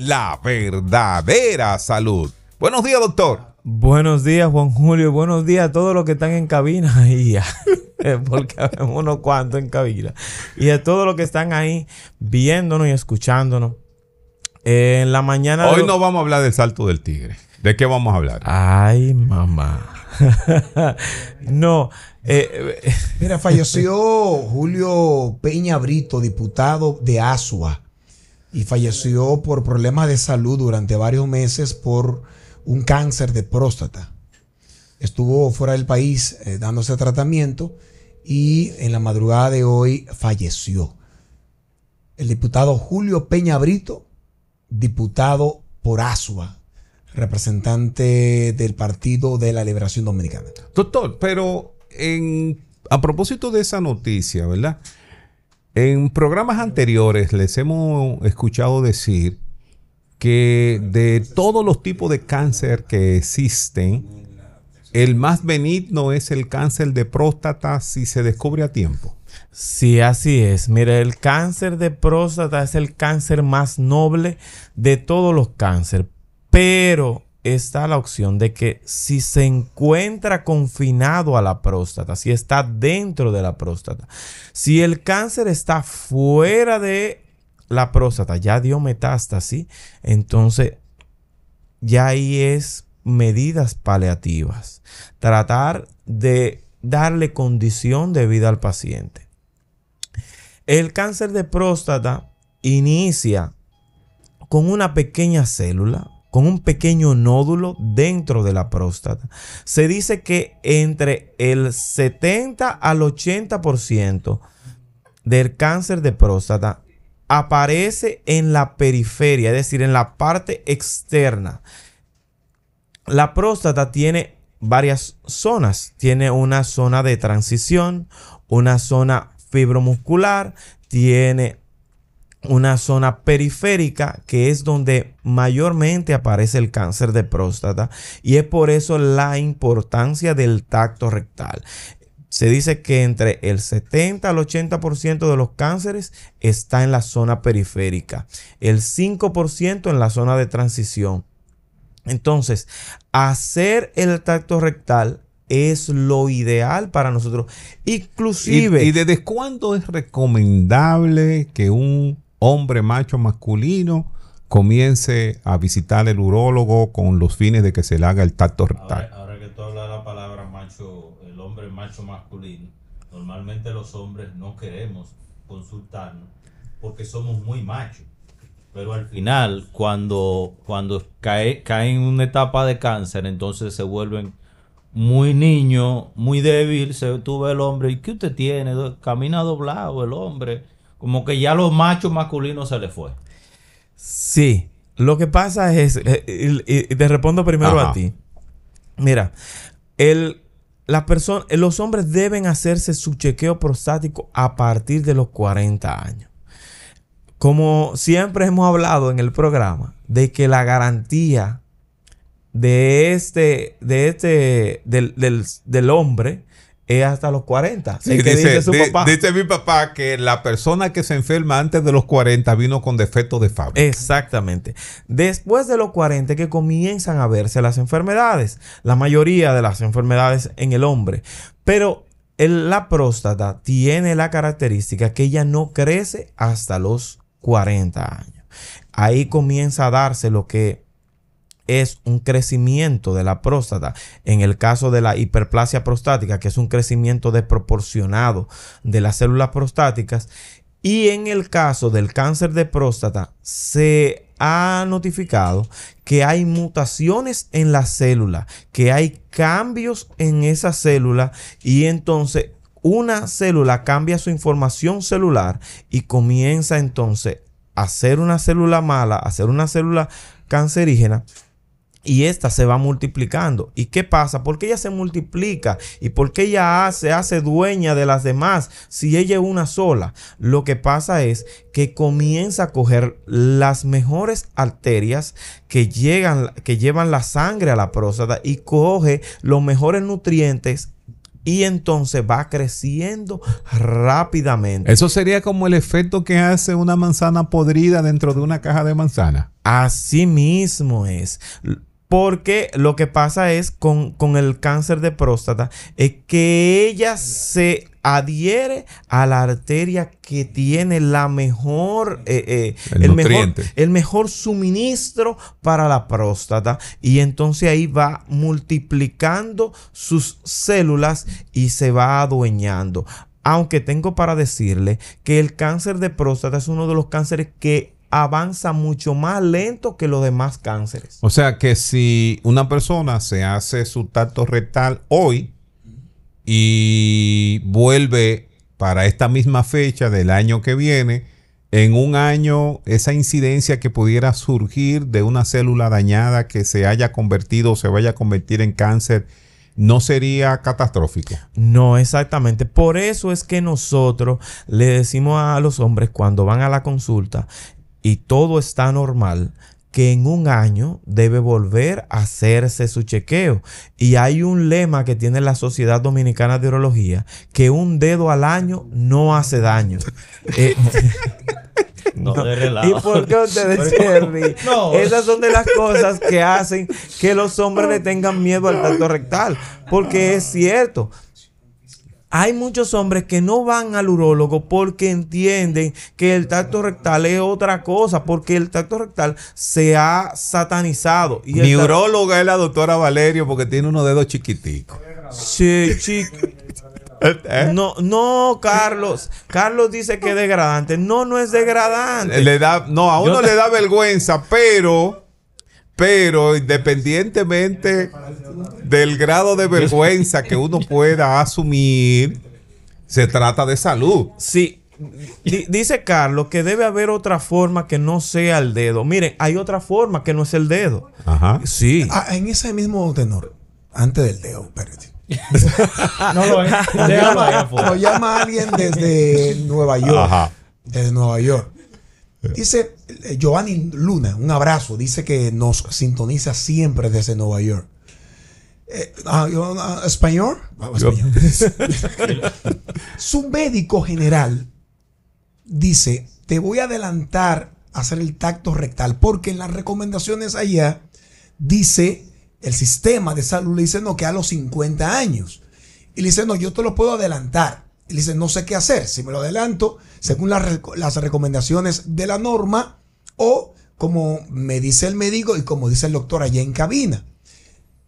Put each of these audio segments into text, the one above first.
la verdadera salud. Buenos días, doctor. Buenos días, Juan Julio. Buenos días a todos los que están en cabina Porque vemos unos cuantos en cabina. Y a todos los que están ahí viéndonos y escuchándonos. en la mañana. Hoy no vamos a hablar del salto del tigre. ¿De qué vamos a hablar? Ay, mamá. no. Eh, eh, Mira, falleció Julio Peña Brito, diputado de Asua y falleció por problemas de salud durante varios meses por un cáncer de próstata. Estuvo fuera del país eh, dándose tratamiento y en la madrugada de hoy falleció. El diputado Julio Peña Brito, diputado por Asua, representante del Partido de la Liberación Dominicana. Doctor, pero a propósito de esa noticia, ¿verdad? En programas anteriores les hemos escuchado decir que de todos los tipos de cáncer que existen, el más benigno es el cáncer de próstata si se descubre a tiempo. Sí, así es. Mira, el cáncer de próstata es el cáncer más noble de todos los cánceres, pero está la opción de que si se encuentra confinado a la próstata, si está dentro de la próstata, si el cáncer está fuera de la próstata, ya dio metástasis, entonces ya ahí es medidas paliativas, tratar de darle condición de vida al paciente. El cáncer de próstata inicia con una pequeña célula, con un pequeño nódulo dentro de la próstata. Se dice que entre el 70 al 80% del cáncer de próstata aparece en la periferia, es decir, en la parte externa. La próstata tiene varias zonas. Tiene una zona de transición, una zona fibromuscular, tiene una zona periférica que es donde mayormente aparece el cáncer de próstata y es por eso la importancia del tacto rectal. Se dice que entre el 70 al 80% de los cánceres está en la zona periférica, el 5% en la zona de transición. Entonces, hacer el tacto rectal es lo ideal para nosotros. Inclusive... ¿Y, desde cuándo es recomendable que un hombre macho masculino comience a visitar el urólogo con los fines de que se le haga el tacto rectal. Ahora, que tú hablas la palabra macho, el hombre macho masculino, normalmente los hombres no queremos consultarnos porque somos muy machos. Pero al final, cuando, cuando cae, cae en una etapa de cáncer, entonces se vuelven muy niños, muy débil. Se, tú el hombre, ¿y qué usted tiene? Camina doblado el hombre como que ya los machos masculinos se les fue. Sí. Lo que pasa es, eh, y te respondo primero a ti. Mira, el, persona, los hombres deben hacerse su chequeo prostático a partir de los 40 años. Como siempre hemos hablado en el programa, de que la garantía de este, de este, del, del, del hombre es hasta los 40. dice, mi papá que la persona que se enferma antes de los 40 vino con defecto de fábrica. Exactamente. Después de los 40 que comienzan a verse las enfermedades, la mayoría de las enfermedades en el hombre. Pero la próstata tiene la característica que ella no crece hasta los 40 años. Ahí comienza a darse lo que es un crecimiento de la próstata. En el caso de la hiperplasia prostática, que es un crecimiento desproporcionado de las células prostáticas. Y en el caso del cáncer de próstata, se ha notificado que hay mutaciones en la célula, que hay cambios en esa célula y entonces una célula cambia su información celular y comienza entonces a ser una célula mala, a ser una célula cancerígena y esta se va multiplicando. ¿Y qué pasa? ¿Por qué ella se multiplica? ¿Y por qué ella se hace dueña de las demás si ella es una sola? Lo que pasa es que comienza a coger las mejores arterias que, llegan, que llevan la sangre a la próstata y coge los mejores nutrientes y entonces va creciendo rápidamente. Eso sería como el efecto que hace una manzana podrida dentro de una caja de manzana. Así mismo es. Porque lo que pasa es con, con, el cáncer de próstata es que ella se adhiere a la arteria que tiene la mejor, eh, eh, el mejor, el mejor suministro para la próstata. Y entonces ahí va multiplicando sus células y se va adueñando. Aunque tengo para decirle que el cáncer de próstata es uno de los cánceres que avanza mucho más lento que los demás cánceres. O sea que si una persona se hace su tacto rectal hoy y vuelve para esta misma fecha del año que viene, en un año esa incidencia que pudiera surgir de una célula dañada que se haya convertido o se vaya a convertir en cáncer no sería catastrófica. No, exactamente. Por eso es que nosotros le decimos a los hombres cuando van a la consulta, y todo está normal, que en un año debe volver a hacerse su chequeo. Y hay un lema que tiene la Sociedad Dominicana de Urología, que un dedo al año no hace daño. Eh, no no, ¿Y por qué ustedes se Esas son de las cosas que hacen que los hombres le tengan miedo al tacto rectal. Porque es cierto. Hay muchos hombres que no van al urólogo porque entienden que el tacto rectal es otra cosa, porque el tacto rectal se ha satanizado. Y Mi uróloga es la doctora Valerio porque tiene unos dedos chiquiticos. Sí, chiquititos. ¿Eh? No, no, Carlos. Carlos dice que es degradante. No, no es degradante. no, a uno le da vergüenza, pero pero independientemente del grado de vergüenza que uno pueda asumir, se trata de salud. Sí. dice Carlos que debe haber otra forma que no sea el dedo. Miren, hay otra forma que no es el dedo. Ajá. Sí. Ah, en ese mismo tenor, antes del dedo, espérate. no lo es. Lo llama, lo llama alguien desde Nueva York. Ajá. Desde Nueva York. Dice eh, Giovanni Luna, un abrazo, dice que nos sintoniza siempre desde Nueva York. Eh, ah, ah, ¿Español? Ah, español. Su médico general dice, te voy a adelantar a hacer el tacto rectal, porque en las recomendaciones allá dice, el sistema de salud le dice, no, que a los 50 años. Y le dice, no, yo te lo puedo adelantar dice, no sé qué hacer, si me lo adelanto, según las, recomendaciones de la norma o como me dice el médico y como dice el doctor allá en cabina.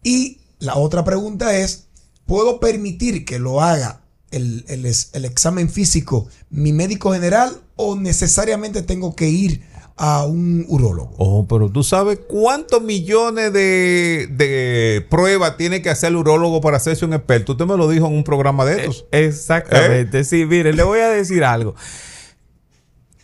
Y la otra pregunta es, ¿puedo permitir que lo haga el, el examen físico mi médico general o necesariamente tengo que ir a un urólogo. Oh, pero tú sabes cuántos millones de, pruebas tiene que hacer el urólogo para hacerse un experto. Usted me lo dijo en un programa de eh, estos. Exactamente. ¿Eh? Sí, mire, le voy a decir algo.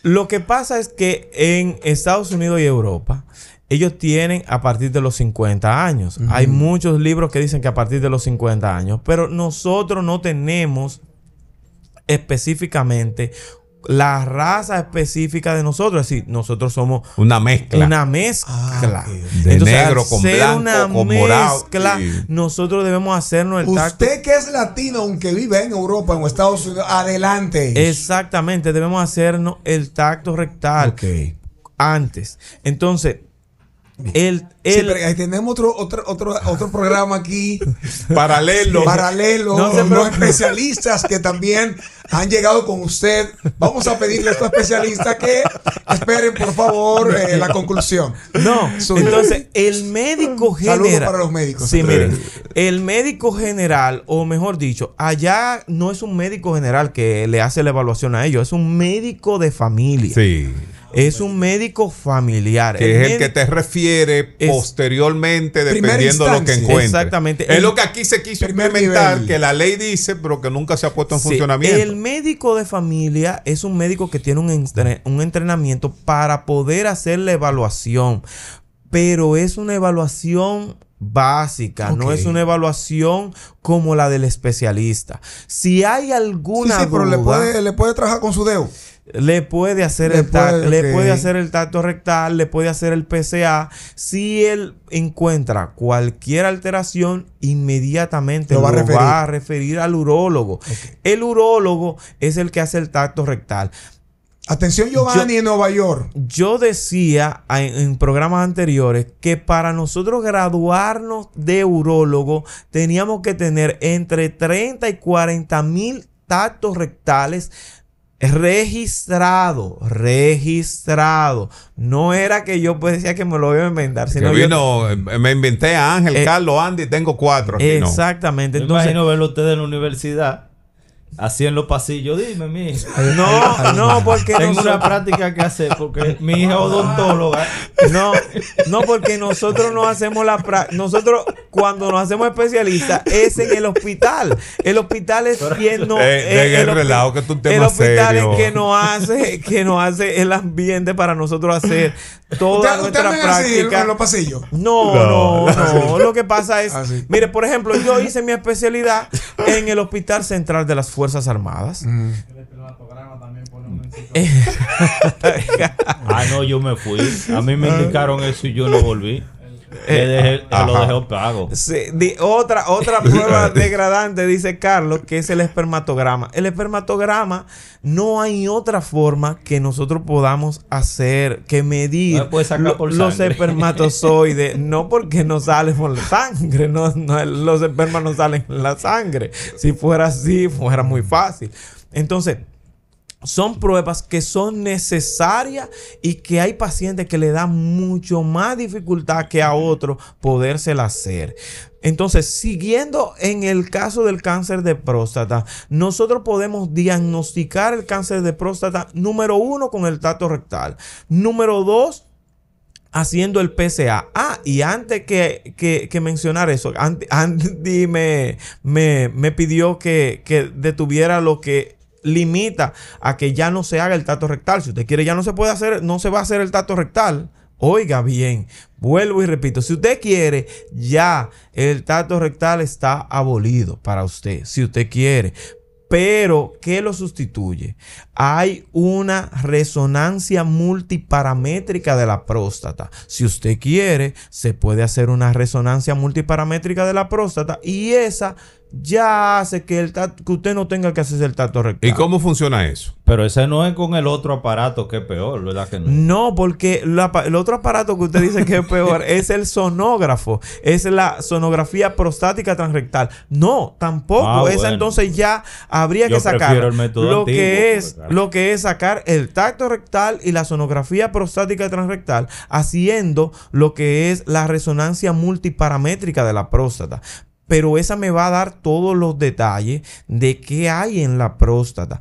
Lo que pasa es que en Estados Unidos y Europa, ellos tienen a partir de los 50 años. Hay muchos libros que dicen que a partir de los 50 años, pero nosotros no tenemos específicamente la raza específica de nosotros. Así, nosotros somos una mezcla. Una mezcla. Ah, de negro con blanco, con morado. Nosotros debemos hacernos el tacto. Usted que es latino, aunque vive en Europa o Estados Unidos, adelante. Exactamente, debemos hacernos el tacto rectal. Antes. Entonces, el Sí, pero tenemos otro, otro, otro, otro programa aquí. paralelo. Paralelo. No, especialistas que también han llegado con usted. Vamos a pedirle a estos especialistas que esperen, por favor, eh, la conclusión. No, entonces, el médico general. Saludos para los médicos. Sí, miren. El médico general, o mejor dicho, allá no es un médico general que le hace la evaluación a ellos, es un médico de familia. Sí. Es un médico familiar. Que es el que te refiere posteriormente, dependiendo de lo que encuentre. Exactamente. Es lo que aquí se quiso implementar, que la ley dice, pero que nunca se ha puesto en funcionamiento. El médico de familia es un médico que tiene un, entrenamiento para poder hacer la evaluación, pero es una evaluación básica, no es una evaluación como la del especialista. Si hay alguna sí, sí, pero le puede, le puede trabajar con su dedo. Le puede hacer, el, hacer el tacto rectal, le puede hacer el PCA. Si él encuentra cualquier alteración, inmediatamente lo, va, a referir al urólogo. El urólogo es el que hace el tacto rectal. Atención Giovanni en Nueva York. Yo decía en, programas anteriores que para nosotros graduarnos de urólogo teníamos que tener entre 30 y 40 mil tactos rectales registrado, registrado. No era que yo pues decía que me lo iba a inventar, sino eh, me inventé a Ángel, eh, Carlos, Andy, tengo cuatro. exactamente. No. Entonces, imagino verlo ustedes en la universidad Así en los pasillos, dime, mi No, no, porque Tengo una práctica que hacer porque mi hija es odontóloga. No, no, porque nosotros no hacemos la práctica. Nosotros, cuando nos hacemos especialistas, es en el hospital. El hospital es quien nos. Eh, eh, el, relajo que tú te El hospital es que nos hace, que nos hace el ambiente para nosotros hacer toda nuestra práctica. No, no, ah, no. Lo que pasa es. Ah, mire, por ejemplo, yo hice mi especialidad en el Hospital Central de las Fuerzas Armadas. Mm. Eh, ah, no, yo me fui. A mí me indicaron eso y yo no volví. Eh, ah, lo dejé pago otra, otra prueba degradante, dice Carlos, que es el espermatograma. El espermatograma no hay otra forma que nosotros podamos hacer, que medir los espermatozoides. no porque no salen por la sangre, no, no, los espermas no salen en la sangre. Si fuera así, fuera muy fácil. Entonces, son pruebas que son necesarias y que hay pacientes que le dan mucho más dificultad que a otros podérsela hacer. Entonces, siguiendo en el caso del cáncer de próstata, nosotros podemos diagnosticar el cáncer de próstata número uno con el tacto rectal, número dos haciendo el PSA. Ah, y antes que, que, mencionar eso, Andy me, me, me pidió que, que detuviera lo que limita a que ya no se haga el tacto rectal. Si usted quiere, ya no se puede hacer, no se va a hacer el tacto rectal. Oiga bien, vuelvo y repito, si usted quiere, ya el tacto rectal está abolido para usted, si usted quiere. Pero, ¿qué lo sustituye? Hay una resonancia multiparamétrica de la próstata. Si usted quiere, se puede hacer una resonancia multiparamétrica de la próstata y esa ya hace que, el que usted no tenga que hacerse el tacto rectal. ¿Y cómo funciona eso? Pero ese no es con el otro aparato que es peor, ¿verdad que no? No, porque el otro aparato que usted dice que es peor es el sonógrafo, es la sonografía prostática transrectal. No, tampoco. Ah, Esa entonces ya habría que sacar que es pues, lo que es sacar el tacto rectal y la sonografía prostática transrectal haciendo lo que es la resonancia multiparamétrica de la próstata pero esa me va a dar todos los detalles de qué hay en la próstata,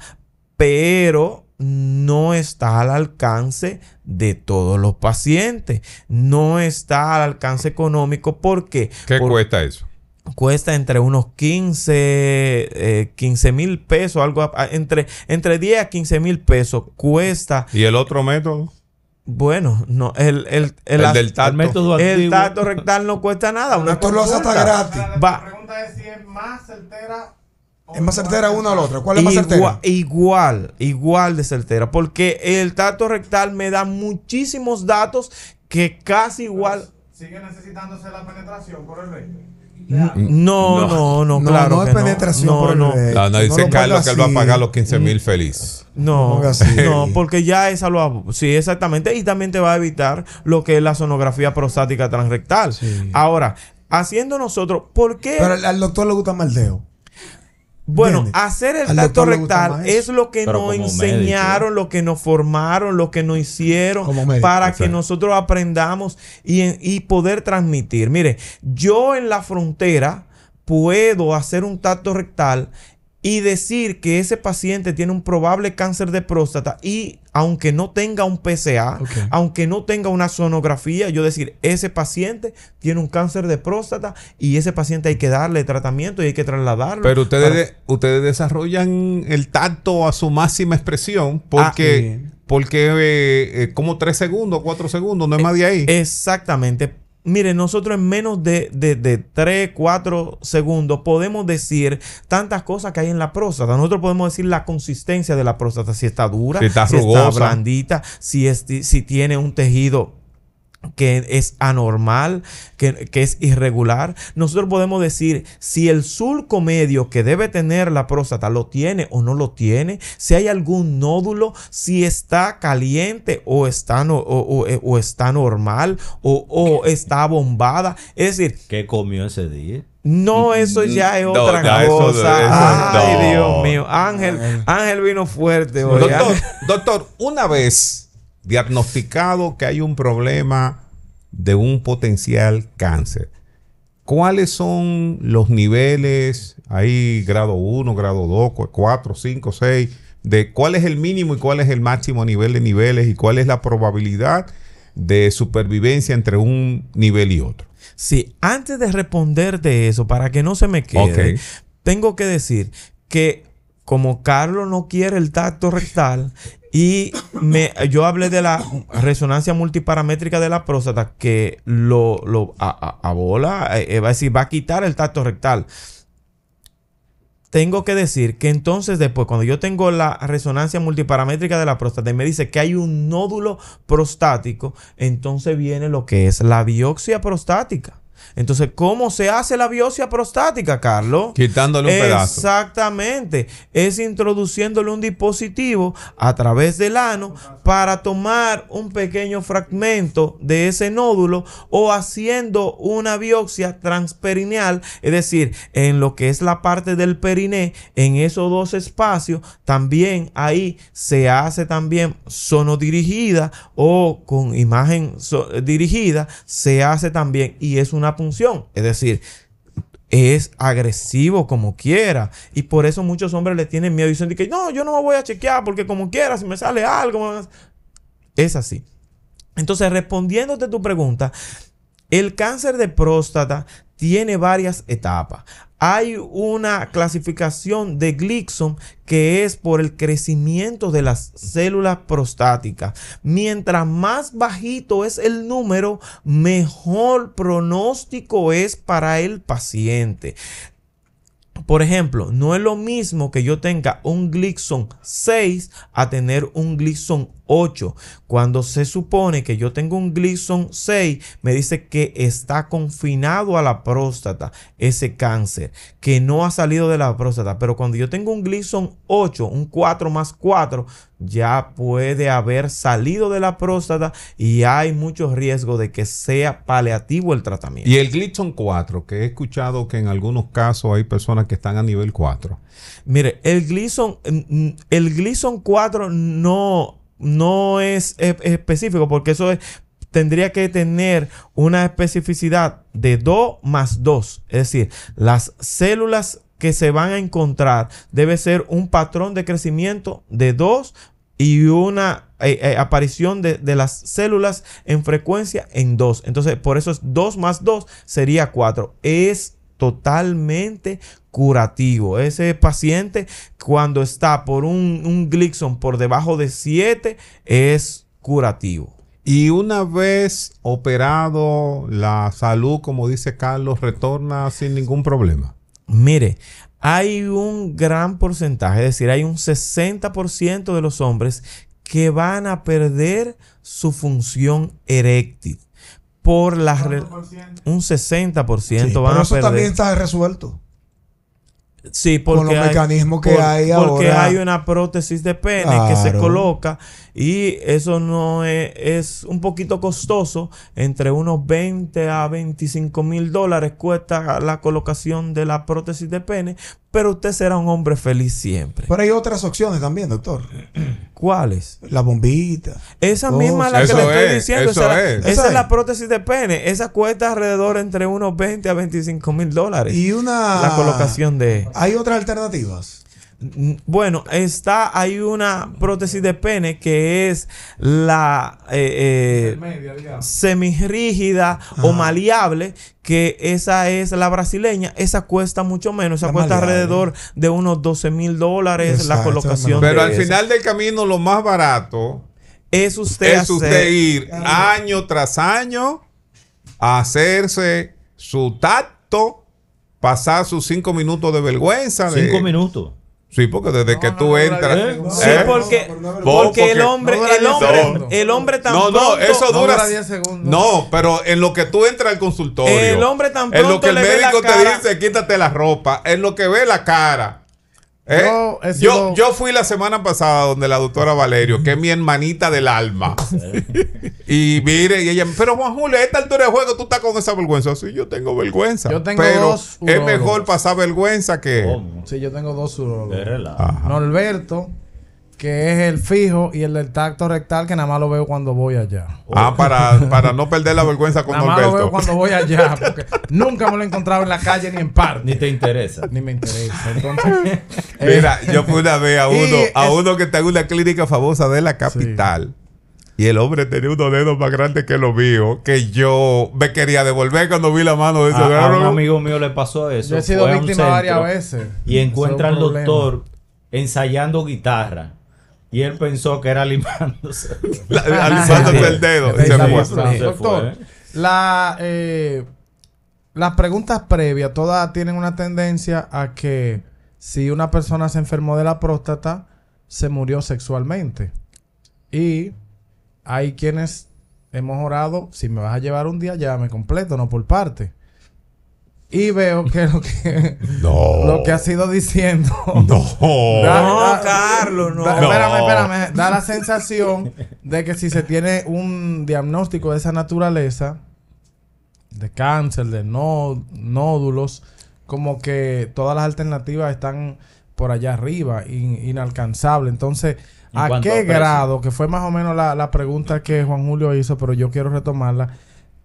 pero no está al alcance de todos los pacientes, no está al alcance económico porque... ¿Qué cuesta eso? Cuesta entre unos 15, 15 eh, mil pesos, algo entre, entre 10 a 15 mil pesos cuesta. ¿Y el otro método? Bueno, no, el, el, el, el tacto, método el tacto rectal no cuesta nada. Esto lo hace hasta gratis. La pregunta es si es más certera ¿Es más certera una o la otra? ¿Cuál es más certera? Igual, igual de certera. Porque el tacto rectal me da muchísimos datos que casi igual. sigue necesitándose la penetración por el rey. No, no, no, claro. No es penetración no. por no, no. dice Carlos que él va a pagar los 15 mil feliz. No, no, porque ya esa lo. Sí, exactamente. Y también te va a evitar lo que es la sonografía prostática transrectal. Ahora, haciendo nosotros, ¿por qué? Pero al, doctor le gusta maldeo. Bueno, hacer el tacto rectal es lo que nos enseñaron, lo que nos formaron, lo que nos hicieron para que nosotros aprendamos y, y poder transmitir. Mire, yo en la frontera puedo hacer un tacto rectal y decir que ese paciente tiene un probable cáncer de próstata y aunque no tenga un PCA, aunque no tenga una sonografía, yo decir, ese paciente tiene un cáncer de próstata y ese paciente hay que darle tratamiento y hay que trasladarlo. Pero ustedes, ustedes desarrollan el tacto a su máxima expresión porque... Ah, eh, porque eh, eh, como tres segundos, cuatro segundos, no es más de ahí. Exactamente. Mire, nosotros en menos de, de, de, 3, 4 segundos podemos decir tantas cosas que hay en la próstata. Nosotros podemos decir la consistencia de la próstata, si está dura, si está, si está blandita, si, si tiene un tejido que es anormal, que, es irregular. Nosotros podemos decir si el surco medio que debe tener la próstata lo tiene o no lo tiene, si hay algún nódulo, si está caliente o está, eh, o, está normal o, está bombada. Es decir, ¿qué comió ese día? No, eso ya es otra cosa. Ay, Dios mío. Ángel, Ángel vino fuerte hoy. Doctor, ¿eh? doctor, una vez diagnosticado que hay un problema de un potencial cáncer. ¿Cuáles son los niveles? Hay grado 1, grado 2, 4, 5, 6, de cuál es el mínimo y cuál es el máximo nivel de niveles y cuál es la probabilidad de supervivencia entre un nivel y otro. Sí, antes de responder de eso, para que no se me quede, tengo que decir que como Carlos no quiere el tacto rectal, y me, yo hablé de la resonancia multiparamétrica de la próstata que lo, abola, eh, eh, va a decir, va a quitar el tacto rectal. Tengo que decir que entonces después, cuando yo tengo la resonancia multiparamétrica de la próstata y me dice que hay un nódulo prostático, entonces viene lo que es la biopsia prostática. Entonces, ¿cómo se hace la biopsia prostática, Carlos? Quitándole un pedazo. Exactamente. Es introduciéndole un dispositivo a través del ano para tomar un pequeño fragmento de ese nódulo o haciendo una biopsia transperineal, es decir, en lo que es la parte del periné, en esos dos espacios, también ahí se hace también sonodirigida o con imagen dirigida, se hace también y es una punción. Es decir, es agresivo como quiera. Y por eso muchos hombres le tienen miedo y dicen que no, yo no me voy a chequear porque como quiera, si me sale algo. Es así. Entonces, respondiéndote tu pregunta, el cáncer de próstata tiene varias etapas hay una clasificación de glixon que es por el crecimiento de las células prostáticas. Mientras más bajito es el número, mejor pronóstico es para el paciente. Por ejemplo, no es lo mismo que yo tenga un glixon 6 a tener un 1. 8. Cuando se supone que yo tengo un Gleason 6, me dice que está confinado a la próstata ese cáncer, que no ha salido de la próstata. Pero cuando yo tengo un Gleason 8, un 4 más 4, ya puede haber salido de la próstata y hay mucho riesgo de que sea paliativo el tratamiento. Y el Gleason 4, que he escuchado que en algunos casos hay personas que están a nivel 4. Mire, el Gleason, mm, mm, el Gleason 4 no no es e-, específico porque eso tendría que tener una especificidad de 2 más 2. Es decir, las células que se van a encontrar debe ser un patrón de crecimiento de 2 y una eh, eh, aparición de, las células en frecuencia en 2. Entonces, por eso es 2 más 2 sería 4. Es totalmente curativo. Ese paciente cuando está por un, un por debajo de 7 es curativo. Y una vez operado, la salud, como dice Carlos, retorna sin ningún problema. Mire, hay un gran porcentaje, es decir, hay un 60% de los hombres que van a perder su función eréctil por la... Un 60% van a perder. eso también está resuelto. Sí, porque con los mecanismos que hay, ahora. Porque hay una prótesis de pene que se coloca y eso no es, es un poquito costoso, entre unos 20 a 25 mil dólares cuesta la colocación de la prótesis de pene, pero usted será un hombre feliz siempre. Pero hay otras opciones también, doctor. ¿Cuáles? La bombita. Esa misma la que le estoy diciendo. Esa, es. la prótesis de pene. Esa cuesta alrededor entre unos 20 a 25 mil dólares. Y una... La colocación de... ¿Hay otras alternativas? Bueno, está, hay una prótesis de pene que es la eh, eh, semirrígida o maleable, que esa es la brasileña, esa cuesta mucho menos, esa cuesta alrededor de unos 12 mil dólares la colocación. Pero al final del camino lo más barato es usted, usted ir año tras año a hacerse su tacto pasar sus cinco minutos de vergüenza. Cinco minutos. Sí, porque desde que tú entras. Sí, porque, porque, el hombre, el hombre, el hombre tan No, no, eso dura. No, pero en lo que tú entras al consultorio. El hombre tan pronto En lo que el médico te dice, quítate la ropa. En lo que ve la cara. ¿Eh? Yo, yo, fui la semana pasada donde la doctora Valerio, que es mi hermanita del alma. y mire, y ella, pero Juan Julio, a esta altura de juego tú estás con esa vergüenza. Sí, yo tengo vergüenza. Yo tengo pero dos es mejor pasar vergüenza que. Sí, yo tengo dos no Norberto que es el fijo y el del tacto rectal que nada más lo veo cuando voy allá. Ah, para, para no perder la vergüenza con Nada más lo veo cuando voy allá, porque nunca me lo he encontrado en la calle ni en par. Ni te interesa. Ni me interesa. Entonces, eh, Mira, yo fui una vez a uno, a uno que está en una clínica famosa de la capital. Y el hombre tenía unos dedos más grandes que los míos, que yo me quería devolver cuando vi la mano de ese hombre. a un amigo mío le pasó eso. yo he sido víctima varias veces. Y encuentra al doctor ensayando guitarra. Y él pensó que era limándose. el dedo. Doctor, la, eh, las preguntas previas todas tienen una tendencia a que si una persona se enfermó de la próstata, se murió sexualmente. Y hay quienes hemos orado, si me vas a llevar un día, llévame completo, no por parte. Y veo que lo que, lo que ha sido diciendo. No, Carlos, no. espérame, espérame. Da la sensación de que si se tiene un diagnóstico de esa naturaleza, de cáncer, de nódulos, como que todas las alternativas están por allá arriba, inalcanzable. inalcanzables. Entonces, ¿a qué grado? Que fue más o menos la, la pregunta que Juan Julio hizo, pero yo quiero retomarla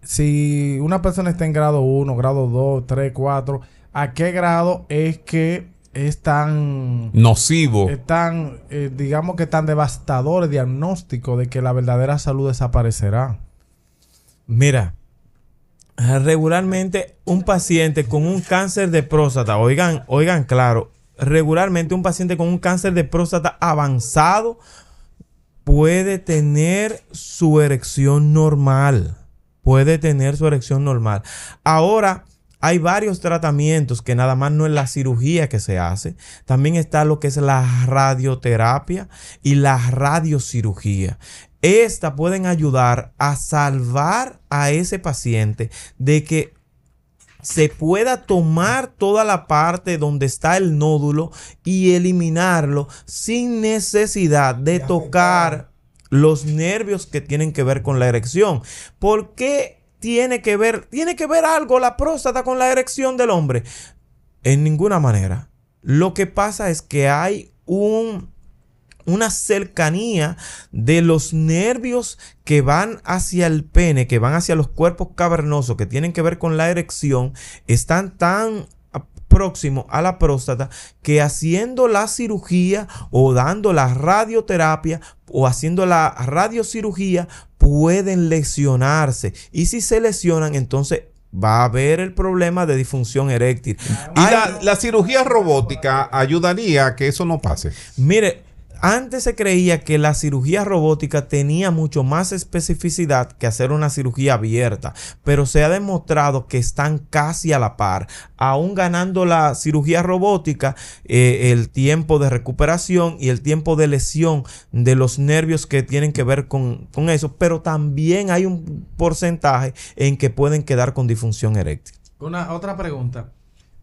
si una persona está en grado 1, grado 2, 3, 4, ¿a qué grado es que es tan nocivo, es tan, eh, digamos que tan devastador el diagnóstico de que la verdadera salud desaparecerá? Mira, regularmente un paciente con un cáncer de próstata, oigan, oigan claro, regularmente un paciente con un cáncer de próstata avanzado puede tener su erección normal puede tener su erección normal. Ahora, hay varios tratamientos que nada más no es la cirugía que se hace. También está lo que es la radioterapia y la radiocirugía. Estas pueden ayudar a salvar a ese paciente de que se pueda tomar toda la parte donde está el nódulo y eliminarlo sin necesidad de tocar los nervios que tienen que ver con la erección. ¿Por qué tiene que ver, tiene que ver algo la próstata con la erección del hombre? En ninguna manera. Lo que pasa es que hay un, una cercanía de los nervios que van hacia el pene, que van hacia los cuerpos cavernosos, que tienen que ver con la erección, están tan próximo a la próstata que haciendo la cirugía o dando la radioterapia o haciendo la radiocirugía pueden lesionarse. Y si se lesionan, entonces va a haber el problema de disfunción eréctil. Y la, la cirugía robótica ayudaría a que eso no pase. Mire, antes se creía que la cirugía robótica tenía mucho más especificidad que hacer una cirugía abierta, pero se ha demostrado que están casi a la par. Aún ganando la cirugía robótica, eh, el tiempo de recuperación y el tiempo de lesión de los nervios que tienen que ver con, eso, pero también hay un porcentaje en que pueden quedar con disfunción eréctil. otra pregunta.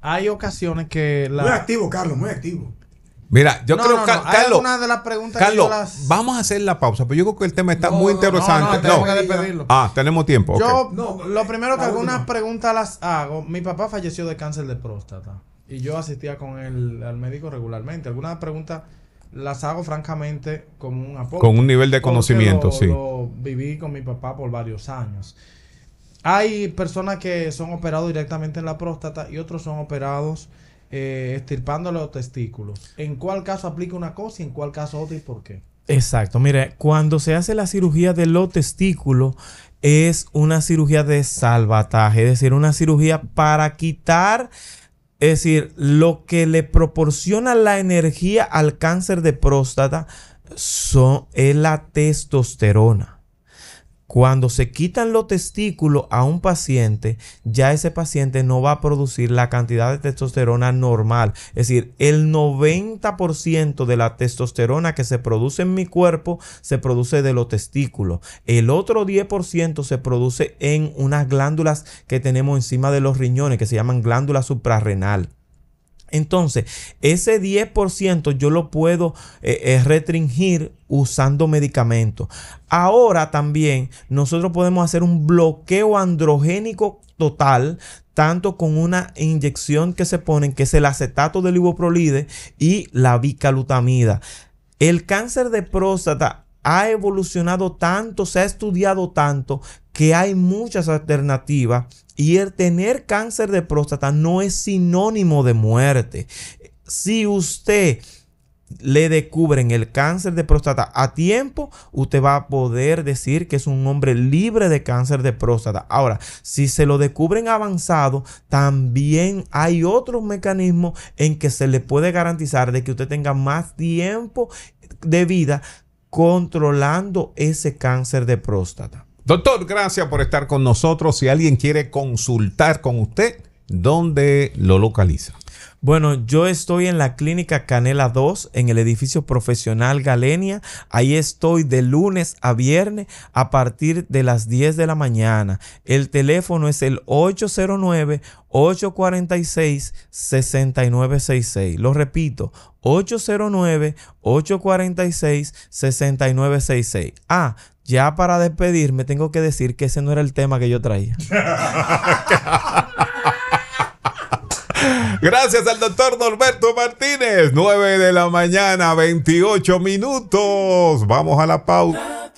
Hay ocasiones que la... Muy activo, Carlos, muy activo. Mira, yo creo, que... Carlos, de las preguntas que vamos a hacer la pausa, pero yo creo que el tema está muy interesante. tenemos que Ah, tenemos tiempo. Yo, lo eh, primero que algunas preguntas las hago. Mi papá falleció de cáncer de próstata y yo asistía con él al médico regularmente. Algunas preguntas las hago francamente como un apoyo. Con un nivel de conocimiento, sí. viví con mi papá por varios años. Hay personas que son operados directamente en la próstata y otros son operados eh, los testículos. ¿En cuál caso aplica una cosa y en cuál caso otra y por qué? Exacto, mire, cuando se hace la cirugía de los testículos es una cirugía de salvataje, es decir, una cirugía para quitar, es decir, lo que le proporciona la energía al cáncer de próstata son, es la testosterona. Cuando se quitan los testículos a un paciente, ya ese paciente no va a producir la cantidad de testosterona normal. Es decir, el 90% de la testosterona que se produce en mi cuerpo se produce de los testículos. El otro 10% se produce en unas glándulas que tenemos encima de los riñones que se llaman glándulas suprarrenal. Entonces, ese 10% yo lo puedo eh, eh, restringir usando medicamentos. Ahora también nosotros podemos hacer un bloqueo androgénico total, tanto con una inyección que se ponen, que es el acetato de liboprolide y la bicalutamida. El cáncer de próstata ha evolucionado tanto, se ha estudiado tanto que hay muchas alternativas y el tener cáncer de próstata no es sinónimo de muerte. Si usted le descubren el cáncer de próstata a tiempo, usted va a poder decir que es un hombre libre de cáncer de próstata. Ahora, si se lo descubren avanzado, también hay otros mecanismos en que se le puede garantizar de que usted tenga más tiempo de vida controlando ese cáncer de próstata. Doctor, gracias por estar con nosotros. Si alguien quiere consultar con usted, ¿dónde lo localiza? Bueno, yo estoy en la clínica Canela 2, en el edificio profesional Galenia. Ahí estoy de lunes a viernes a partir de las 10 de la mañana. El teléfono es el 809 846-6966. Lo repito, 809-846-6966. Ah, ya para despedirme tengo que decir que ese no era el tema que yo traía. Gracias al doctor Norberto Martínez. 9 de la mañana, 28 minutos. Vamos a la pausa.